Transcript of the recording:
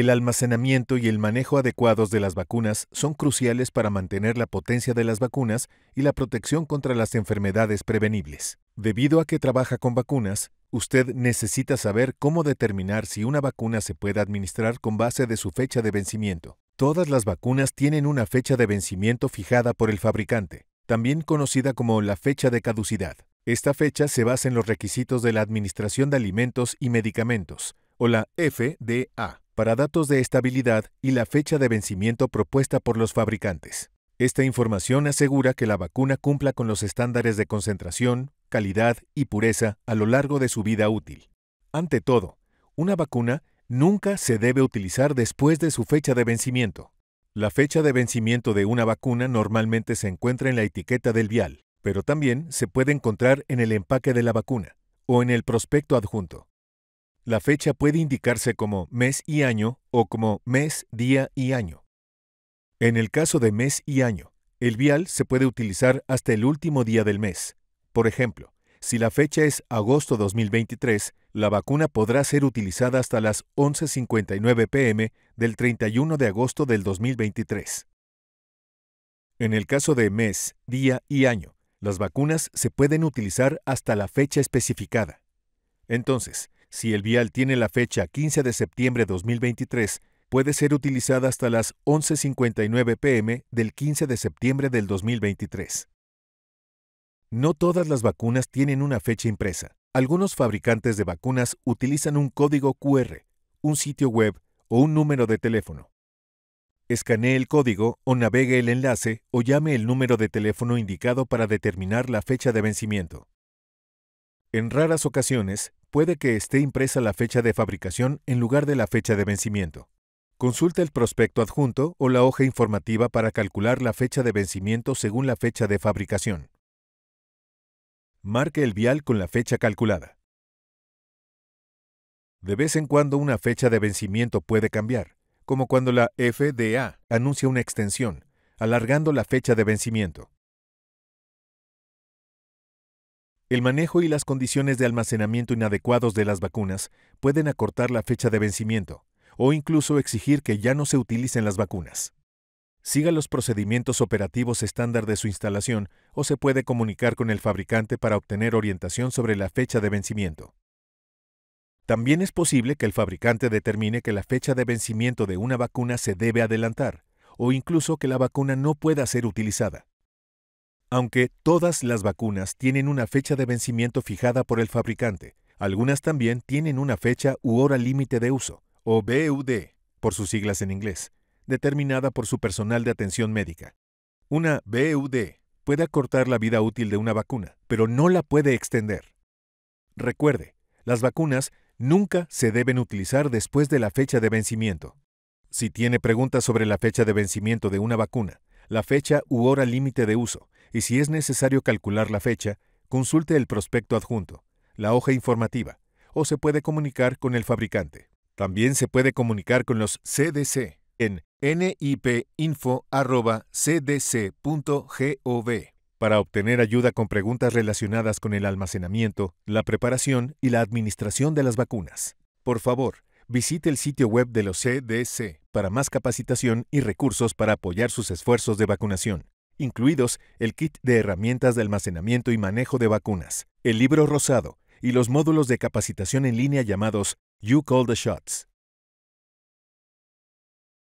El almacenamiento y el manejo adecuados de las vacunas son cruciales para mantener la potencia de las vacunas y la protección contra las enfermedades prevenibles. Debido a que trabaja con vacunas, usted necesita saber cómo determinar si una vacuna se puede administrar con base de su fecha de vencimiento. Todas las vacunas tienen una fecha de vencimiento fijada por el fabricante, también conocida como la fecha de caducidad. Esta fecha se basa en los requisitos de la Administración de Alimentos y Medicamentos, o la FDA para datos de estabilidad y la fecha de vencimiento propuesta por los fabricantes. Esta información asegura que la vacuna cumpla con los estándares de concentración, calidad y pureza a lo largo de su vida útil. Ante todo, una vacuna nunca se debe utilizar después de su fecha de vencimiento. La fecha de vencimiento de una vacuna normalmente se encuentra en la etiqueta del vial, pero también se puede encontrar en el empaque de la vacuna o en el prospecto adjunto. La fecha puede indicarse como mes y año o como mes, día y año. En el caso de mes y año, el vial se puede utilizar hasta el último día del mes. Por ejemplo, si la fecha es agosto 2023, la vacuna podrá ser utilizada hasta las 11.59 pm del 31 de agosto del 2023. En el caso de mes, día y año, las vacunas se pueden utilizar hasta la fecha especificada. Entonces, si el vial tiene la fecha 15 de septiembre de 2023, puede ser utilizada hasta las 11.59 pm del 15 de septiembre del 2023. No todas las vacunas tienen una fecha impresa. Algunos fabricantes de vacunas utilizan un código QR, un sitio web o un número de teléfono. Escanee el código o navegue el enlace o llame el número de teléfono indicado para determinar la fecha de vencimiento. En raras ocasiones, puede que esté impresa la fecha de fabricación en lugar de la fecha de vencimiento. Consulta el prospecto adjunto o la hoja informativa para calcular la fecha de vencimiento según la fecha de fabricación. Marque el vial con la fecha calculada. De vez en cuando una fecha de vencimiento puede cambiar, como cuando la FDA anuncia una extensión, alargando la fecha de vencimiento. El manejo y las condiciones de almacenamiento inadecuados de las vacunas pueden acortar la fecha de vencimiento o incluso exigir que ya no se utilicen las vacunas. Siga los procedimientos operativos estándar de su instalación o se puede comunicar con el fabricante para obtener orientación sobre la fecha de vencimiento. También es posible que el fabricante determine que la fecha de vencimiento de una vacuna se debe adelantar o incluso que la vacuna no pueda ser utilizada. Aunque todas las vacunas tienen una fecha de vencimiento fijada por el fabricante, algunas también tienen una fecha u hora límite de uso, o BUD, por sus siglas en inglés, determinada por su personal de atención médica. Una BUD puede acortar la vida útil de una vacuna, pero no la puede extender. Recuerde, las vacunas nunca se deben utilizar después de la fecha de vencimiento. Si tiene preguntas sobre la fecha de vencimiento de una vacuna, la fecha u hora límite de uso, y si es necesario calcular la fecha, consulte el prospecto adjunto, la hoja informativa, o se puede comunicar con el fabricante. También se puede comunicar con los CDC en nipinfo.cdc.gov para obtener ayuda con preguntas relacionadas con el almacenamiento, la preparación y la administración de las vacunas. Por favor, visite el sitio web de los CDC para más capacitación y recursos para apoyar sus esfuerzos de vacunación incluidos el kit de herramientas de almacenamiento y manejo de vacunas, el libro rosado y los módulos de capacitación en línea llamados You Call the Shots.